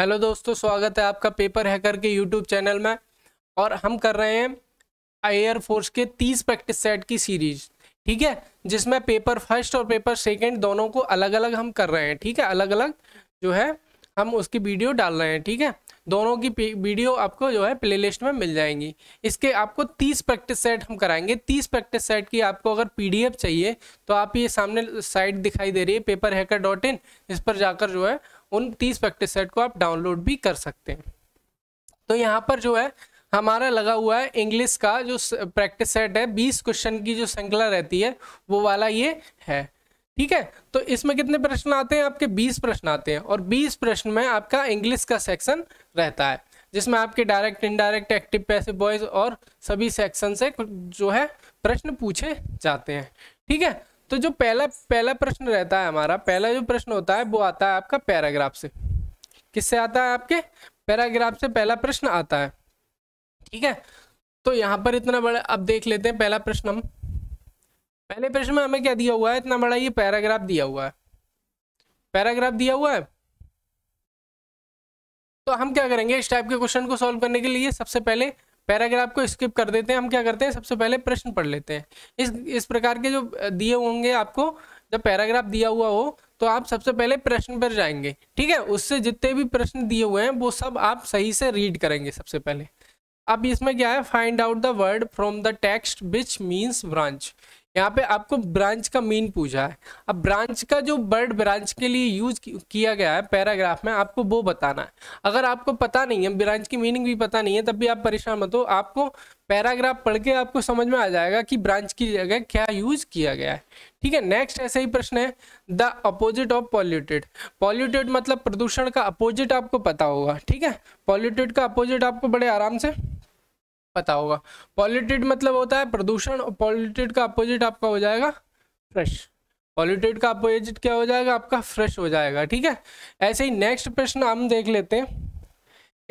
hello दोस्तों स्वागत है आपका पेपर हैकर के यूट्यूब चैनल में और हम कर रहे हैं फोर्स के तीस प्रैक्टिस सेट की सीरीज ठीक है जिसमें पेपर फर्स्ट और पेपर सेकंड दोनों को अलग अलग हम कर रहे हैं ठीक है अलग अलग जो है हम उसकी वीडियो डाल रहे हैं ठीक है दोनों की वीडियो आपको जो है प्लेलिस्ट में मिल जाएंगी इसके आपको तीस प्रैक्टिस सेट हम कराएंगे तीस प्रैक्टिस सेट की आपको अगर पी चाहिए तो आप ये सामने साइट दिखाई दे रही है पेपर हैकर डॉट इन इस पर जाकर जो है उन तीस सेट को आप डाउनलोड भी कर सकते हैं तो यहाँ पर जो है हमारा लगा हुआ है इंग्लिश का जो प्रैक्टिस सेट है बीस क्वेश्चन की जो श्रृंखला रहती है वो वाला ये है ठीक है तो इसमें कितने प्रश्न आते हैं आपके बीस प्रश्न आते हैं और बीस प्रश्न में आपका इंग्लिश का सेक्शन रहता है जिसमें आपके direct indirect active passive voice और सभी सेक्शन से जो है प्रश्न पूछे जाते हैं ठीक है तो जो पहला पहला प्रश्न रहता है हमारा पहला जो प्रश्न होता है वो आता है आपका पैराग्राफ से किससे आता है आपके पैराग्राफ से पहला प्रश्न आता है ठीक है तो यहाँ पर इतना बड़ा अब देख लेते हैं पहला प्रश्न हम पहले प्रश्न में हमें क्या दिया हुआ है इतना बड़ा ये पैराग्राफ दिया हुआ है पैराग्राफ दिया हुआ है तो हम क्या करेंगे इस टाइप के क्वेश्चन को सॉल्व करने के लिए सबसे पहले पैराग्राफ को स्किप कर देते हैं हम क्या करते हैं सबसे पहले प्रश्न पढ़ लेते हैं इस इस प्रकार के जो दिए होंगे आपको जब पैराग्राफ दिया हुआ हो तो आप सबसे पहले प्रश्न पर जाएंगे ठीक है उससे जितने भी प्रश्न दिए हुए हैं वो सब आप सही से रीड करेंगे सबसे पहले अब इसमें क्या है find out the word from the text which means branch यहाँ पे आपको ब्रांच का मीन पूछा है अब ब्रांच का जो बर्ड ब्रांच के लिए यूज किया गया है पैराग्राफ में आपको वो बताना है अगर आपको पता नहीं है ब्रांच की मीनिंग भी पता नहीं है तब भी आप परेशान मत हो आपको पैराग्राफ पढ़ के आपको समझ में आ जाएगा कि ब्रांच की जगह क्या यूज किया गया है ठीक है नेक्स्ट ऐसा ही प्रश्न है the opposite of polluted polluted मतलब प्रदूषण का अपोजिट आपको पता होगा ठीक है पॉल्यूटेड का अपोजिट आपको बड़े आराम से पता होगा पॉल्यूटेड मतलब होता है प्रदूषण और पॉल्यूटेड का अपोजिट आपका हो जाएगा फ्रेश पॉल्यूटेड का अपोजिट क्या हो जाएगा आपका फ्रेश हो जाएगा ठीक है ऐसे ही नेक्स्ट प्रश्न हम देख लेते हैं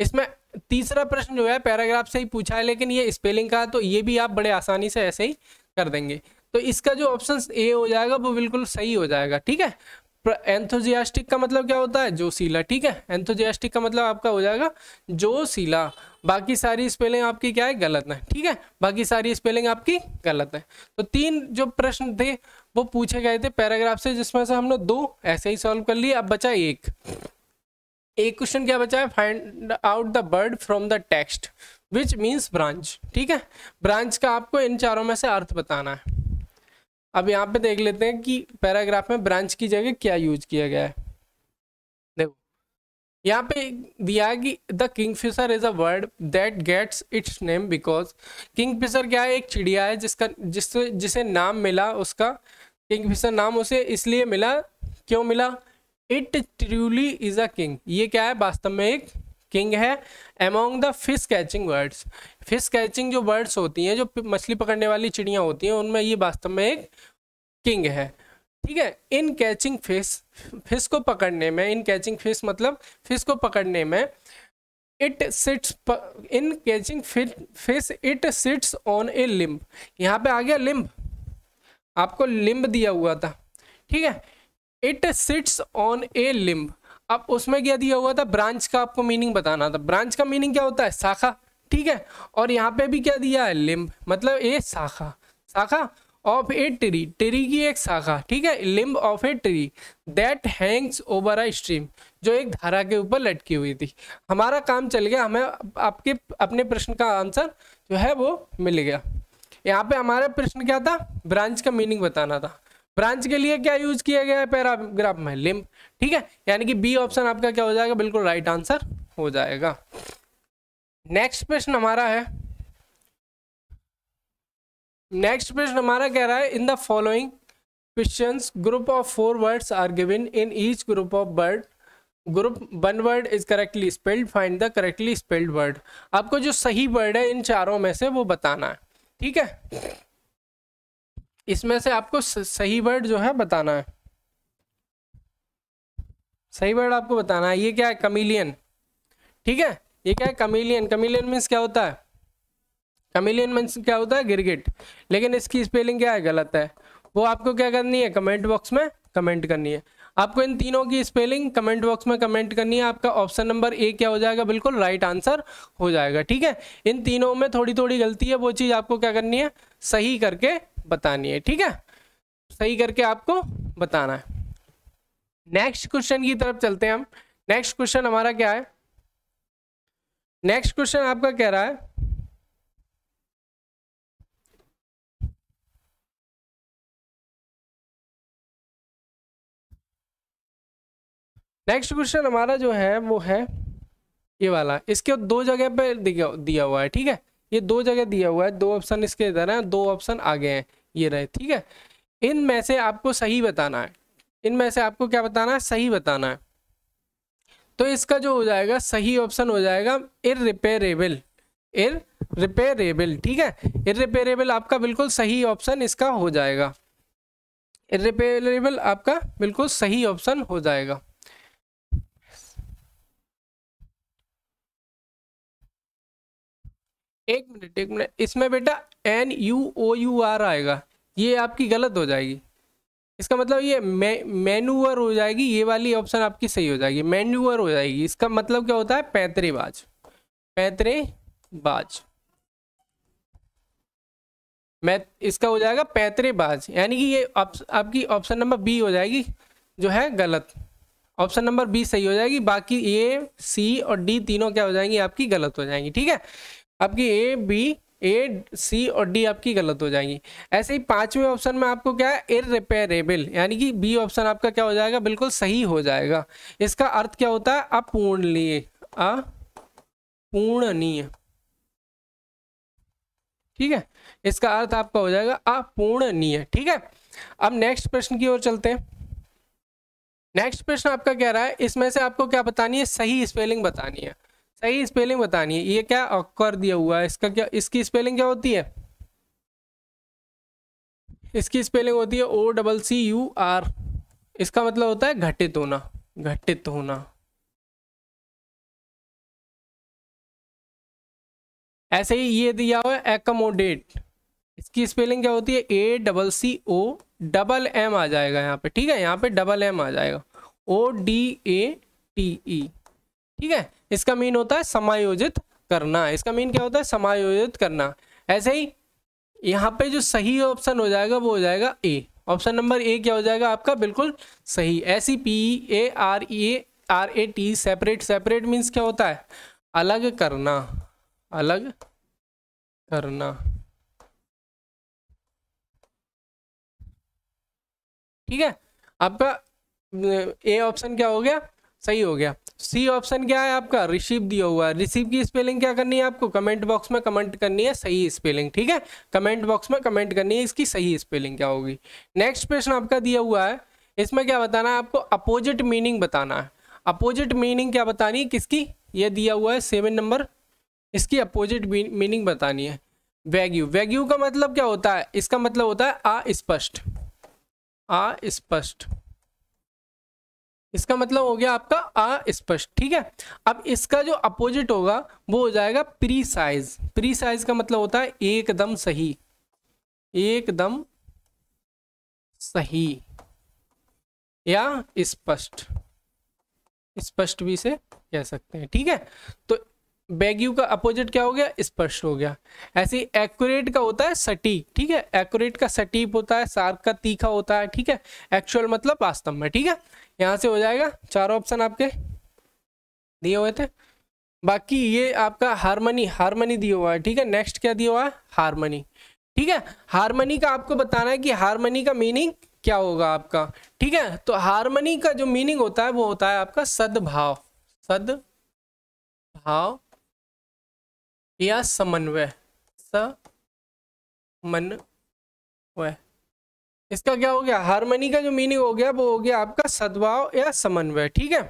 इसमें तीसरा प्रश्न जो है पैराग्राफ से ही पूछा है लेकिन ये स्पेलिंग का है तो ये भी आप बड़े आसानी से ऐसे ही कर देंगे तो इसका जो ऑप्शन ए हो जाएगा वो बिल्कुल सही हो जाएगा ठीक है एंथोजियास्टिक का मतलब क्या होता है जोशीला ठीक है एंथोजियास्टिक का मतलब आपका हो जाएगा जोशीला बाकी सारी स्पेलिंग आपकी क्या है गलत है ठीक है बाकी सारी स्पेलिंग आपकी गलत है तो तीन जो प्रश्न थे वो पूछे गए थे पैराग्राफ से जिसमें से हमने दो ऐसे ही सॉल्व कर लिए अब बचा एक एक क्वेश्चन क्या बचा है find out the word from the text which means branch ठीक है ब्रांच का आपको इन चारों में से अर्थ बताना है अब यहाँ पे देख लेते हैं कि पैराग्राफ में ब्रांच की जगह क्या यूज किया गया है देखो यहाँ पे दिया है कि the kingfisher is a word that gets its name because kingfisher क्या है एक चिड़िया है जिसका जिससे जिसे नाम मिला उसका किंगफिशर नाम उसे इसलिए मिला क्यों मिला it truly is a king ये क्या है वास्तव में एक किंग है among the fish catching birds fish catching जो बर्ड्स होती हैं जो मछली पकड़ने वाली चिड़ियाँ होती हैं उनमें ये वास्तव में एक किंग है ठीक है इन कैचिंग फिश फिश को पकड़ने में इन कैचिंग फिश मतलब फिश को पकड़ने में it sits in catching fish it sits on a limb यहाँ पे आ गया लिम्ब आपको लिम्ब दिया हुआ था ठीक है it sits on a limb अब उसमें क्या दिया हुआ था ब्रांच का आपको मीनिंग बताना था ब्रांच का मीनिंग क्या होता है शाखा ठीक है और यहाँ पे भी क्या दिया है लिम्ब मतलब ए शाखा शाखा ऑफ ए ट्री ट्री की एक शाखा ठीक है limb of a tree that hangs over a stream जो एक धारा के ऊपर लटकी हुई थी हमारा काम चल गया हमें आपके अपने प्रश्न का आंसर जो है वो मिल गया यहाँ पे हमारा प्रश्न क्या था ब्रांच का मीनिंग बताना था ब्रांच के लिए क्या यूज किया गया है पैराग्राफ में लिम्ब ठीक है यानी कि बी ऑप्शन आपका क्या हो जाएगा बिल्कुल राइट आंसर हो जाएगा नेक्स्ट प्रश्न हमारा है नेक्स्ट प्रश्न हमारा कह रहा है in the following question group of four words are given in each group of word group one word is correctly spelled find the correctly spelled word आपको जो सही वर्ड है इन चारों में से वो बताना है ठीक है इसमें से आपको सही वर्ड जो है बताना है सही वर्ड आपको बताना है ये क्या है कमीलियन ठीक है ये क्या है कमीलियन कमीलियन मीन्स क्या होता है कमिलियन मीन्स क्या होता है गिरगिट लेकिन इसकी स्पेलिंग क्या है गलत है वो आपको क्या करनी है कमेंट बॉक्स में कमेंट करनी है आपको इन तीनों की स्पेलिंग कमेंट बॉक्स में कमेंट करनी है आपका ऑप्शन नंबर ए क्या हो जाएगा बिल्कुल राइट आंसर हो जाएगा ठीक है इन तीनों में थोड़ी थोड़ी गलती है वो चीज़ आपको क्या करनी है सही करके बतानी है ठीक है सही करके आपको बताना है नेक्स्ट क्वेश्चन की तरफ चलते हैं हम नेक्स्ट क्वेश्चन हमारा क्या है नेक्स्ट क्वेश्चन आपका कह रहा है नेक्स्ट क्वेश्चन हमारा जो है वो है ये वाला इसके दो जगह पे दिया हुआ है ठीक है ये दो जगह दिया हुआ है दो ऑप्शन इसके इधर हैं दो ऑप्शन आगे हैं ये रहे ठीक है इनमें से आपको सही बताना है इनमें से आपको क्या बताना है सही बताना है तो इसका जो हो जाएगा सही ऑप्शन हो जाएगा इर इरिपेयरेबल ठीक है इरिपेयरेबल आपका बिल्कुल सही ऑप्शन इसका हो जाएगा इरिपेयरेबल आपका बिल्कुल सही ऑप्शन हो जाएगा एक मिनट एक मिनट इसमें बेटा N U O U R आएगा ये आपकी गलत हो जाएगी इसका मतलब ये मे, मैनूवर हो जाएगी ये वाली ऑप्शन आपकी सही हो जाएगी मैन्यूअर हो जाएगी इसका मतलब क्या होता है पैतरेबाज पैतरेबाज मैं इसका हो जाएगा पैतरेबाज यानी कि ये आप, आपकी ऑप्शन नंबर बी हो जाएगी जो है गलत ऑप्शन नंबर बी सही हो जाएगी बाकी ए सी और डी तीनों क्या हो जाएंगी आपकी गलत हो जाएंगी ठीक है आपकी ए बी ए सी और डी आपकी गलत हो जाएगी ऐसे ही पांचवें ऑप्शन में आपको क्या है इरिपेरेबल यानी कि बी ऑप्शन आपका क्या हो जाएगा बिल्कुल सही हो जाएगा इसका अर्थ क्या होता है अपूर्णनीय अपूर्णनीय ठीक है इसका अर्थ आपका हो जाएगा अपूर्णनीय ठीक है अब नेक्स्ट प्रश्न की ओर चलते हैं नेक्स्ट प्रश्न आपका कह रहा है इसमें से आपको क्या बतानी है सही स्पेलिंग बतानी है सही स्पेलिंग बतानी है ये क्या अक्कर दिया हुआ है इसका क्या इसकी स्पेलिंग क्या होती है इसकी स्पेलिंग होती है O double C U R इसका मतलब होता है घटित होना घटित होना ऐसे ही ये दिया हुआ है एकमोडेट इसकी स्पेलिंग क्या होती है A double C O double M आ जाएगा यहाँ पे ठीक है यहाँ पे डबल एम आ जाएगा O D A T E ठीक है इसका मीन होता है समायोजित करना इसका मीन क्या होता है समायोजित करना ऐसे ही यहाँ पे जो सही ऑप्शन हो जाएगा वो हो जाएगा ए ऑप्शन नंबर ए क्या हो जाएगा आपका बिल्कुल सही S E P A R A R A T separate separate means क्या होता है अलग करना अलग करना ठीक है आपका ए ऑप्शन क्या हो गया सही हो गया सी ऑप्शन क्या है आपका रिसीव दिया हुआ है रिसीव की स्पेलिंग क्या करनी है आपको कमेंट बॉक्स में कमेंट करनी है सही स्पेलिंग ठीक है कमेंट बॉक्स में कमेंट करनी है इसकी सही स्पेलिंग क्या होगी नेक्स्ट प्रश्न आपका दिया हुआ है इसमें क्या बताना है आपको अपोजिट मीनिंग बताना है अपोजिट मीनिंग क्या बतानी है किसकी ये दिया हुआ है सेवन नंबर इसकी अपोजिट मीनिंग बतानी है वैग्यू वैग्यू का मतलब क्या होता है इसका मतलब होता है अस्पष्ट अस्पष्ट इसका मतलब हो गया आपका अस्पष्ट ठीक है अब इसका जो अपोजिट होगा वो हो जाएगा प्री साइज प्री साइज का मतलब होता है एकदम सही एकदम सही या स्पष्ट स्पष्ट भी से कह सकते हैं ठीक है तो बैग्यू का अपोजिट क्या हो गया स्पर्श हो गया ऐसे एक्यूरेट का होता है सटीक ठीक है एक्यूरेट का सटीक होता है सार्क का तीखा होता है ठीक है एक्चुअल मतलब वास्तव में ठीक है यहाँ से हो जाएगा चार ऑप्शन आपके दिए हुए थे बाकी ये आपका हारमनी हारमनी दिया हुआ है ठीक है नेक्स्ट क्या दिया हुआ है हारमनी ठीक है हारमनी का आपको बताना है कि हारमनी का मीनिंग क्या होगा आपका ठीक है तो हारमनी का जो मीनिंग होता है वो होता है आपका सद्भाव सद्भाव या समन्वय समन्वय इसका क्या हो गया हारमनी का जो मीनिंग हो गया वो हो गया आपका सद्भाव या समन्वय ठीक है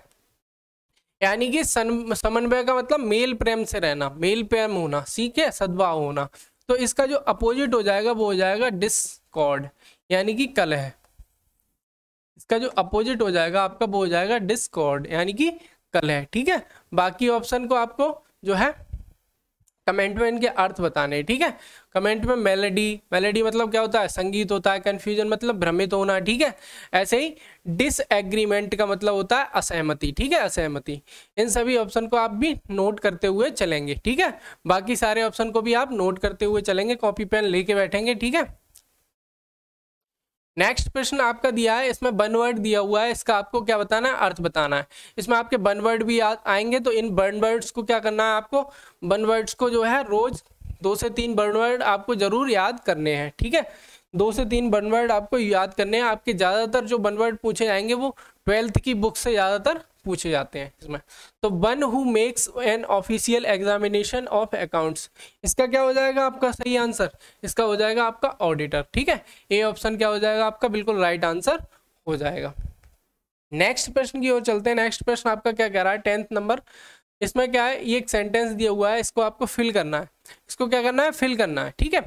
यानी कि समन्वय का मतलब मेल प्रेम से रहना मेल प्रेम होना ठीक है सद्भाव होना तो इसका जो अपोजिट हो जाएगा वो हो जाएगा डिसकॉर्ड यानी कि कलह इसका जो अपोजिट हो जाएगा आपका वो हो जाएगा डिसकॉर्ड यानी कि कलह ठीक है बाकी ऑप्शन को आपको जो है कमेंट में इनके अर्थ बताने ठीक है कमेंट में मेलेडी मेलेडी मतलब क्या होता है संगीत होता है कन्फ्यूजन मतलब भ्रमित होना ठीक है ऐसे ही डिसएग्रीमेंट का मतलब होता है असहमति ठीक है असहमति इन सभी ऑप्शन को आप भी नोट करते हुए चलेंगे ठीक है बाकी सारे ऑप्शन को भी आप नोट करते हुए चलेंगे कॉपी पेन लेके बैठेंगे ठीक है नेक्स्ट प्रश्न आपका दिया है इसमें वन वर्ड दिया हुआ है इसका आपको क्या बताना है अर्थ बताना है इसमें आपके वन वर्ड भी आ, आएंगे तो इन बर्न वर्ड्स को क्या करना है आपको वन वर्ड्स को जो है रोज दो से तीन बर्न वर्ड आपको जरूर याद करने हैं ठीक है दो से तीन बनवर्ड वर्ड आपको याद करने हैं आपके ज़्यादातर जो बनवर्ड वर्ड पूछे जाएंगे वो ट्वेल्थ की बुक से ज़्यादातर पूछे जाते हैं इसमें तो one who makes an official examination of accounts इसका क्या हो जाएगा आपका सही आंसर इसका हो जाएगा आपका ऑडिटर ठीक है ए ऑप्शन क्या हो जाएगा आपका बिल्कुल राइट right आंसर हो जाएगा नेक्स्ट प्रश्न की ओर चलते हैं नेक्स्ट प्रश्न आपका क्या कह रहा है टेंथ नंबर इसमें क्या है ये एक सेंटेंस दिया हुआ है इसको आपको फिल करना है इसको क्या करना है फिल करना है ठीक है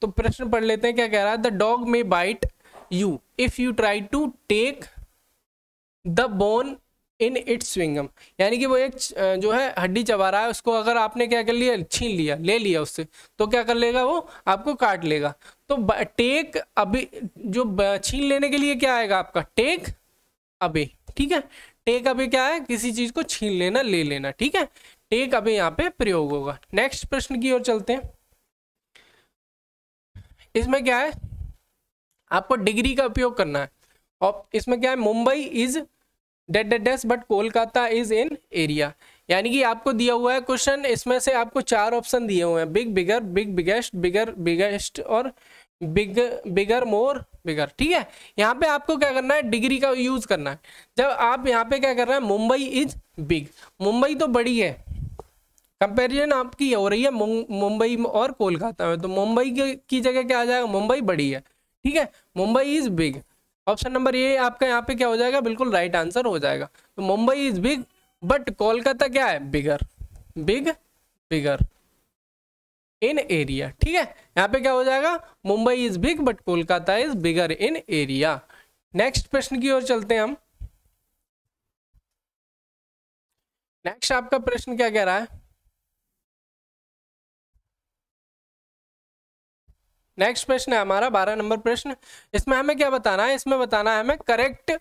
तो प्रश्न पढ़ लेते हैं क्या कह रहा है the dog may bite you if you try to take the bone in its स्विंगम यानी कि वो एक जो है हड्डी चबा रहा है उसको अगर आपने क्या कर लिया छीन लिया ले लिया उससे तो क्या कर लेगा वो आपको काट लेगा तो टेक अभी जो छीन लेने के लिए क्या आएगा आपका टेक अबे ठीक है टेक अबे क्या है किसी चीज को छीन लेना ले लेना ठीक है टेक अबे यहाँ पे प्रयोग होगा नेक्स्ट प्रश्न की ओर चलते हैं इसमें क्या है आपको डिग्री का उपयोग करना है और इसमें क्या है Mumbai is date date but Kolkata is in area यानी कि आपको दिया हुआ है क्वेश्चन इसमें से आपको चार ऑप्शन दिए हुए हैं big bigger big biggest bigger biggest और बिग बिगर मोर बिगर ठीक है यहाँ पे आपको क्या करना है डिग्री का यूज करना है जब आप यहाँ पे क्या कर रहे हैं मुंबई इज बिग मुंबई तो बड़ी है कंपेरिजन आपकी हो रही है मुंबई और कोलकाता में तो मुंबई की जगह क्या आ जाएगा मुंबई बड़ी है ठीक है Mumbai is big option number ये आपका यहाँ पे क्या हो जाएगा बिल्कुल राइट आंसर हो जाएगा तो Mumbai is big but Kolkata क्या है बिगर बिग बिगर इन एरिया ठीक है यहाँ पे क्या हो जाएगा Mumbai is big but Kolkata is bigger in area next प्रश्न की ओर चलते हैं हम नेक्स्ट आपका प्रश्न क्या कह रहा है नेक्स्ट प्रश्न है हमारा बारह नंबर प्रश्न इसमें हमें क्या बताना है इसमें बताना है हमें करेक्ट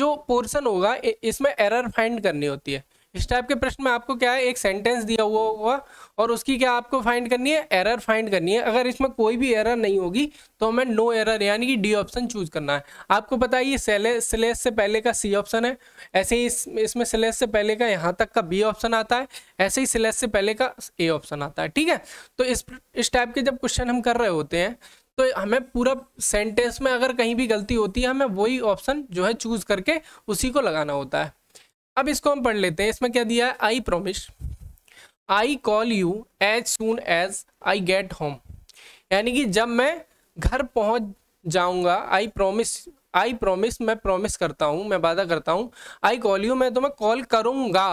जो पोर्सन होगा इसमें एरर फाइंड करनी होती है इस टाइप के प्रश्न में आपको क्या है एक सेंटेंस दिया हुआ होगा और उसकी क्या आपको फाइंड करनी है एरर फाइंड करनी है अगर इसमें कोई भी एरर नहीं होगी तो हमें नो एरर यानी कि डी ऑप्शन चूज करना है आपको पता है ये सिलेस से पहले का सी ऑप्शन है ऐसे ही इस, इसमें स्लेस से पहले का यहाँ तक का बी ऑप्शन आता है ऐसे ही सिलेस से पहले का ए ऑप्शन आता है ठीक है तो इस इस टाइप के जब क्वेश्चन हम कर रहे होते हैं तो हमें पूरा सेंटेंस में अगर कहीं भी गलती होती है हमें वही ऑप्शन जो है चूज़ करके उसी को लगाना होता है अब इसको हम पढ़ लेते हैं इसमें क्या दिया है I promise I call you as soon as I get home यानी कि जब मैं घर पहुंच जाऊंगा आई प्रोमिस आई प्रोमिस मैं प्रोमिस करता हूँ मैं वादा करता हूँ आई कॉल यू मैं तुम्हें कॉल करूँगा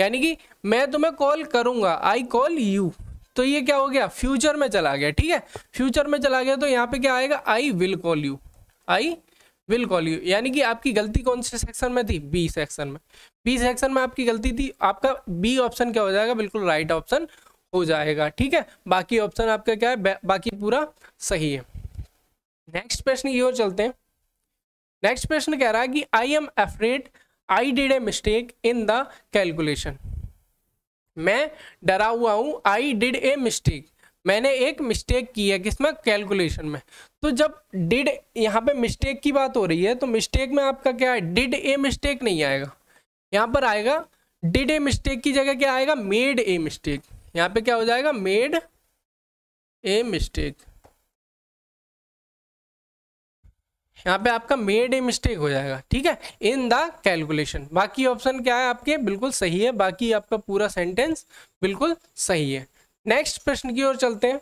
यानी कि मैं तुम्हें कॉल करूँगा आई कॉल यू तो ये क्या हो गया फ्यूचर में चला गया ठीक है फ्यूचर में चला गया तो यहाँ पे क्या आएगा I will call you I will call you यानी कि आपकी गलती कौन से सेक्शन में थी बी सेक्शन में बी सेक्शन में आपकी गलती थी आपका बी ऑप्शन क्या हो जाएगा बिल्कुल राइट ऑप्शन हो जाएगा ठीक है बाकी ऑप्शन आपका क्या है बाकी पूरा सही है नेक्स्ट प्रश्न ये और चलते हैं नेक्स्ट प्रश्न कह रहा है कि I am afraid I did a mistake in the calculation मैं डरा हुआ हूँ आई डिड ए मिस्टेक मैंने एक मिस्टेक की है किसमें कैलकुलेशन में तो जब डिड यहाँ पे मिस्टेक की बात हो रही है तो मिस्टेक में आपका क्या है डिड ए मिस्टेक नहीं आएगा यहाँ पर आएगा डिड ए मिस्टेक की जगह क्या आएगा मेड ए मिस्टेक यहाँ पे क्या हो जाएगा मेड ए मिस्टेक यहाँ पे आपका मेड ए मिस्टेक हो जाएगा ठीक है इन द कैलकुलेशन बाकी ऑप्शन क्या है आपके बिल्कुल सही है बाकी आपका पूरा सेंटेंस बिल्कुल सही है नेक्स्ट प्रश्न की ओर चलते हैं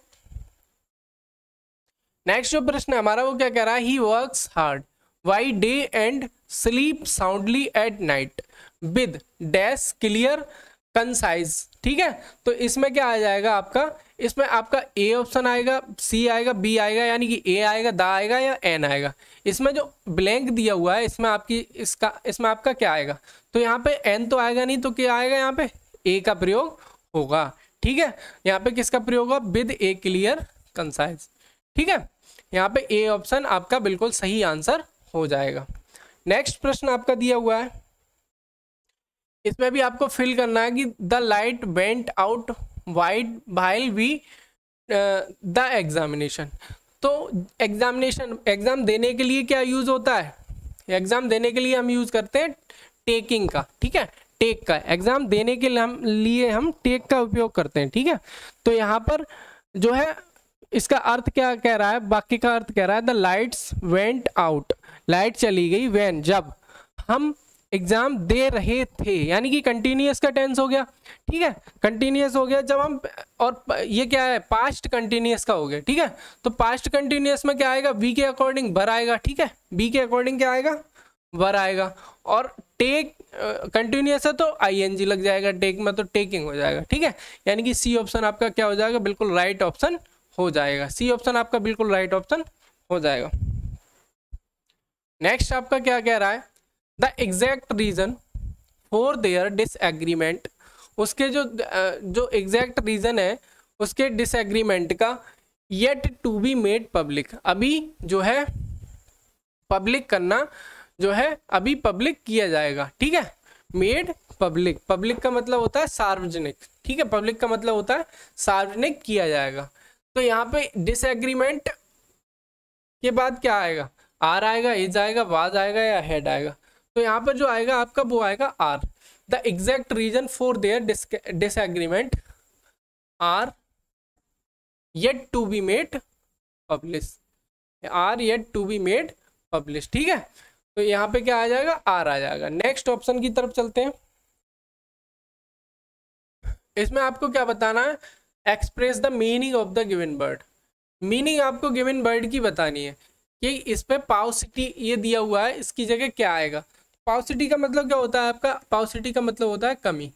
नेक्स्ट जो प्रश्न है हमारा वो क्या कह रहा है he work hard by day and sleep soundly at night with dash clear concise ठीक है तो इसमें क्या आ जाएगा आपका इसमें आपका ए ऑप्शन आएगा सी आएगा बी आएगा यानी कि ए आएगा द आएगा या एन आएगा इसमें जो ब्लैंक दिया हुआ है इसमें आपकी इसका इसमें आपका क्या आएगा तो यहाँ पे एन तो आएगा नहीं तो क्या आएगा यहाँ पे ए का प्रयोग होगा ठीक है यहाँ पे किसका प्रयोग होगा विद ए क्लियर कंसाइज ठीक है यहाँ पे ए ऑप्शन आपका बिल्कुल सही आंसर हो जाएगा नेक्स्ट प्रश्न आपका दिया हुआ है इसमें भी आपको फिल करना है कि the light went out wide while we the examination तो एग्जामिनेशन एग्जाम देने के लिए क्या यूज़ होता है एग्जाम देने के लिए हम यूज़ करते हैं टेकिंग का ठीक है टेक का एग्जाम देने के लिए हम टेक का उपयोग करते हैं ठीक है तो यहाँ पर जो है इसका अर्थ क्या कह रहा है बाकी का अर्थ कह रहा है the lights went out light चली गई वैन जब हम एग्जाम दे रहे थे यानी कि कंटिन्यूस का टेंस हो गया ठीक है कंटिन्यूस हो गया जब हम और ये क्या है पास्ट कंटिन्यूस का हो गया ठीक है तो पास्ट कंटिन्यूस में क्या आएगा बी के अकॉर्डिंग बर आएगा ठीक है बी के अकॉर्डिंग क्या आएगा वर आएगा और टेक कंटिन्यूस है तो आईएनजी लग जाएगा टेक में तो टेकिंग हो जाएगा ठीक है यानी कि सी ऑप्शन आपका क्या हो जाएगा बिल्कुल राइट ऑप्शन हो जाएगा सी ऑप्शन आपका बिल्कुल राइट ऑप्शन हो जाएगा नेक्स्ट आपका क्या कह रहा है the exact reason for their disagreement उसके जो जो एग्जैक्ट रीजन है उसके डिसएग्रीमेंट का yet to be made public अभी जो है पब्लिक करना जो है अभी पब्लिक किया जाएगा ठीक है मेड पब्लिक पब्लिक का मतलब होता है सार्वजनिक ठीक है पब्लिक का मतलब होता है सार्वजनिक किया जाएगा तो यहाँ पे डिसएग्रीमेंट के बाद क्या आएगा आर आएगा इज आएगा वाज आएगा या हेड आएगा तो यहाँ पर जो आएगा आपका वो आएगा are the exact reason for their disagreement are yet to be made publish are yet to be made publish ठीक है तो यहाँ पे क्या आ जाएगा आर आ जाएगा नेक्स्ट ऑप्शन की तरफ चलते हैं इसमें आपको क्या बताना है express the meaning of the given word meaning आपको गिवन वर्ड की बतानी है कि इस पर पावसिटी ये दिया हुआ है इसकी जगह क्या आएगा पावसिटी का मतलब क्या होता है आपका पावसिटी का मतलब होता है कमी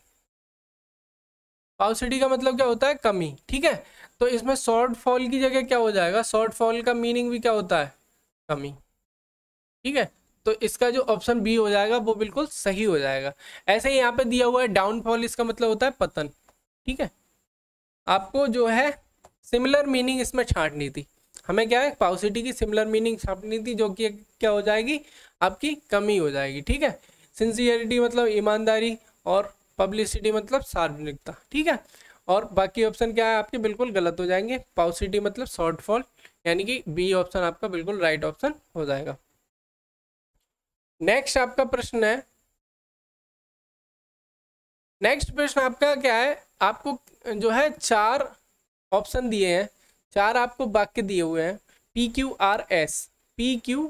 पावसिटी का मतलब क्या होता है कमी ठीक है तो इसमें शॉर्ट फॉल की जगह क्या हो जाएगा शॉर्ट फॉल का मीनिंग भी क्या होता है कमी ठीक है तो इसका जो ऑप्शन बी हो जाएगा वो बिल्कुल सही हो जाएगा ऐसे ही यहाँ पे दिया हुआ है डाउनफॉल इसका मतलब होता है पतन ठीक है आपको जो है सिमिलर मीनिंग इसमें छाटनी थी हमें क्या है पाउसिटी की सिमिलर मीनिंग छाटनी थी जो कि क्या हो जाएगी आपकी कमी हो जाएगी ठीक है सिंसियरिटी मतलब ईमानदारी और पब्लिसिटी मतलब सार्वजनिकता ठीक है और बाकी ऑप्शन क्या है आपके बिल्कुल गलत हो जाएंगे पाउसिटी मतलब शॉर्टफॉल यानी कि बी ऑप्शन आपका बिल्कुल राइट ऑप्शन हो जाएगा नेक्स्ट आपका प्रश्न है नेक्स्ट प्रश्न आपका क्या है आपको जो है चार ऑप्शन दिए हैं चार आपको वाक्य दिए हुए हैं P Q R S P Q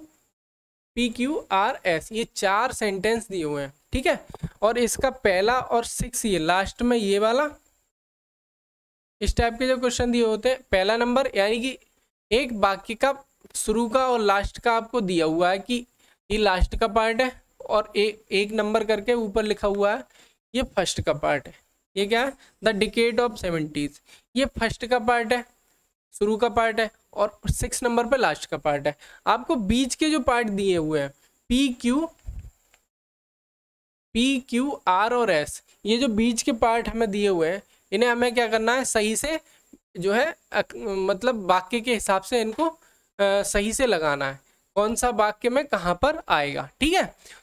P Q R S ये चार सेंटेंस दिए हुए हैं ठीक है और इसका पहला और सिक्स ये लास्ट में ये वाला इस टाइप के जो क्वेश्चन दिए होते हैं पहला नंबर यानी कि एक वाक्य का शुरू का और लास्ट का आपको दिया हुआ है कि ये लास्ट का पार्ट है और ए, एक नंबर करके ऊपर लिखा हुआ है ये फर्स्ट का पार्ट है ये क्या है द डिकेट ऑफ सेवेंटीज ये फर्स्ट का पार्ट है शुरू का पार्ट है और सिक्स नंबर पर लास्ट का पार्ट है आपको बीच के जो पार्ट दिए हुए हैं P Q P Q R और एस ये जो बीच के पार्ट हमें दिए हुए हैं इन्हें हमें क्या करना है सही से जो है अक, मतलब वाक्य के हिसाब से इनको आ, सही से लगाना है कौन सा वाक्य में कहां पर आएगा ठीक है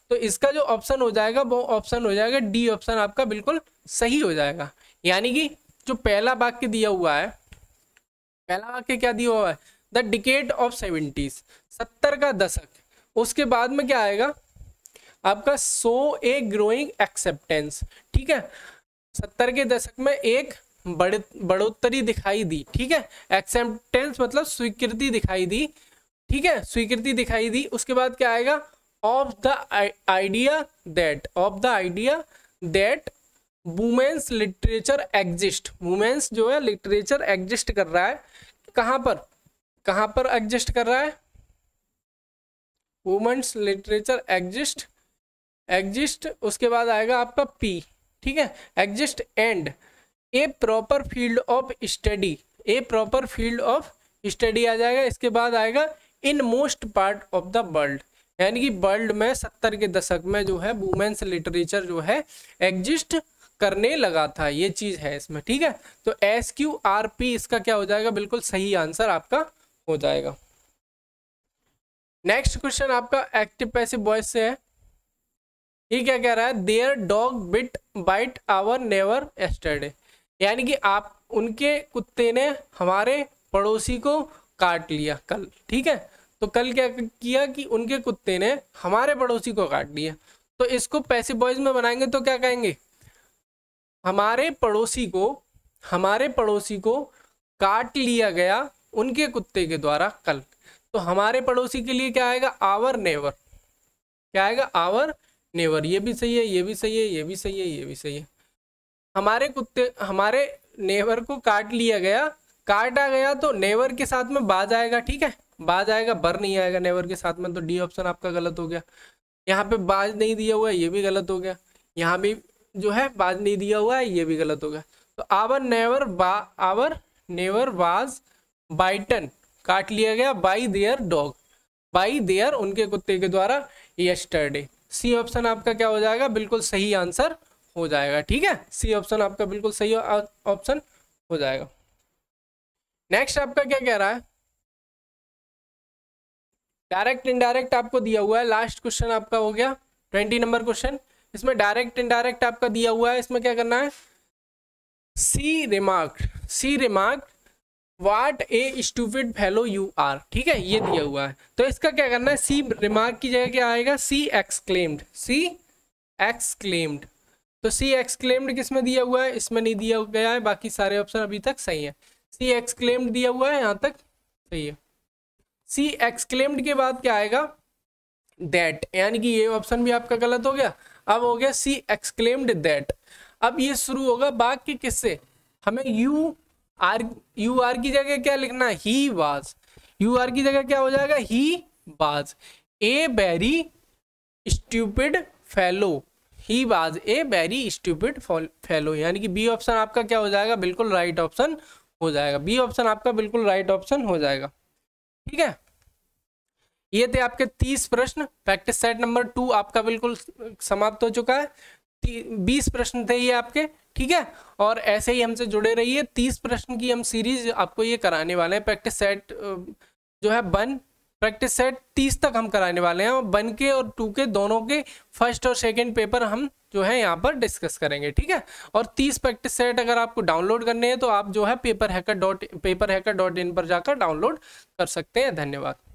तो इसका जो ऑप्शन हो जाएगा वो ऑप्शन हो जाएगा डी ऑप्शन आपका बिल्कुल सही हो जाएगा यानी कि जो पहला वाक्य दिया हुआ है पहला वाक्य क्या दिया हुआ है द डिकेट ऑफ सेवेंटीज सत्तर का दशक उसके बाद में क्या आएगा आपका सो ए ग्रोइंग एक्सेप्टेंस ठीक है सत्तर के दशक में एक बढ़ बढ़ोतरी दिखाई दी ठीक है एक्सेप्टेंस मतलब स्वीकृति दिखाई दी ठीक है स्वीकृति दिखाई दी उसके बाद क्या आएगा of the idea that of the idea that women's literature exist women's जो है लिटरेचर एग्जिस्ट कर रहा है कहाँ पर कहाँ पर एग्जिस्ट कर रहा है वुमेन्स लिटरेचर एग्जिस्ट एग्जिस्ट उसके बाद आएगा आपका पी ठीक है exist and a proper field of study a proper field of study आ जाएगा इसके बाद आएगा in most part of the world यानी कि वर्ल्ड में सत्तर के दशक में जो है वुमेन्स लिटरेचर जो है एग्जिस्ट करने लगा था ये चीज है इसमें ठीक है तो एस क्यू आर पी इसका क्या हो जाएगा बिल्कुल सही आंसर आपका हो जाएगा नेक्स्ट क्वेश्चन आपका एक्टिव पैसिव बॉयस से है ये क्या कह रहा है their dog bit bite our neighbour yesterday यानी कि आप उनके कुत्ते ने हमारे पड़ोसी को काट लिया कल ठीक है तो कल क्या किया कि उनके कुत्ते ने हमारे पड़ोसी को काट लिया तो इसको पैसे बॉयज में बनाएंगे तो क्या कहेंगे हमारे पड़ोसी को हमारे पड़ोसी को काट लिया गया उनके कुत्ते के द्वारा कल तो हमारे पड़ोसी के लिए क्या आएगा आवर नेवर क्या आएगा आवर नेवर ये भी सही है ये भी सही है ये भी सही है ये भी सही है हमारे कुत्ते हमारे नेवर को काट लिया गया काटा गया तो नेवर के साथ में बाज आएगा ठीक है बाज आएगा बर नहीं आएगा नेवर के साथ में तो डी ऑप्शन आपका गलत हो गया यहाँ पे बाज नहीं दिया हुआ है ये भी गलत हो गया यहाँ भी जो है बाज नहीं दिया हुआ है ये भी गलत हो गया तो आवर नेवर बा आवर नेवर वाज बाइटन काट लिया गया by their dog by their उनके कुत्ते के द्वारा यस्टरडे सी ऑप्शन आपका क्या हो जाएगा बिल्कुल सही आंसर हो जाएगा ठीक है सी ऑप्शन आपका बिल्कुल सही ऑप्शन हो जाएगा नेक्स्ट आपका क्या कह रहा है डायरेक्ट इनडायरेक्ट आपको दिया हुआ है लास्ट क्वेश्चन आपका हो गया ट्वेंटी नंबर क्वेश्चन इसमें डायरेक्ट इनडायरेक्ट आपका दिया हुआ है इसमें क्या करना है C remark C remark what a stupid fellow you are ठीक है ये दिया हुआ है तो इसका क्या करना है सी रिमार्क की जगह क्या आएगा सी एक्सक्लेम्ड सी एक्सक्लेम्ड तो सी एक्सक्लेम्ड किस में दिया हुआ है इसमें नहीं दिया गया है बाकी सारे ऑप्शन अभी तक सही है सी एक्सक्लेम्ड दिया हुआ है यहाँ तक सही है सी एक्सक्लेम्ड के बाद क्या आएगा दैट यानी कि ये ऑप्शन भी आपका गलत हो गया अब हो गया सी एक्सक्लेम्ड दैट अब ये शुरू होगा के किससे हमें यू आर यू आर की जगह क्या लिखना ही वाज यू आर की जगह क्या हो जाएगा he was a very stupid fellow he was a very stupid fellow यानी कि बी ऑप्शन आपका क्या हो जाएगा बिल्कुल राइट ऑप्शन हो जाएगा बी ऑप्शन आपका बिल्कुल राइट ऑप्शन हो जाएगा ठीक है ये थे आपके तीस प्रश्न प्रैक्टिस सेट नंबर टू आपका बिल्कुल समाप्त हो चुका है बीस प्रश्न थे ये आपके ठीक है और ऐसे ही हमसे जुड़े रहिए तीस प्रश्न की हम सीरीज आपको ये कराने वाले हैं प्रैक्टिस सेट जो है वन प्रैक्टिस सेट तीस तक हम कराने वाले हैं और वन के और टू के दोनों के फर्स्ट और सेकेंड पेपर हम जो है यहाँ पर डिस्कस करेंगे ठीक है और तीस प्रैक्टिस सेट अगर आपको डाउनलोड करने हैं तो आप जो है paper hacker dot paper hacker dot in पर जाकर डाउनलोड कर सकते हैं धन्यवाद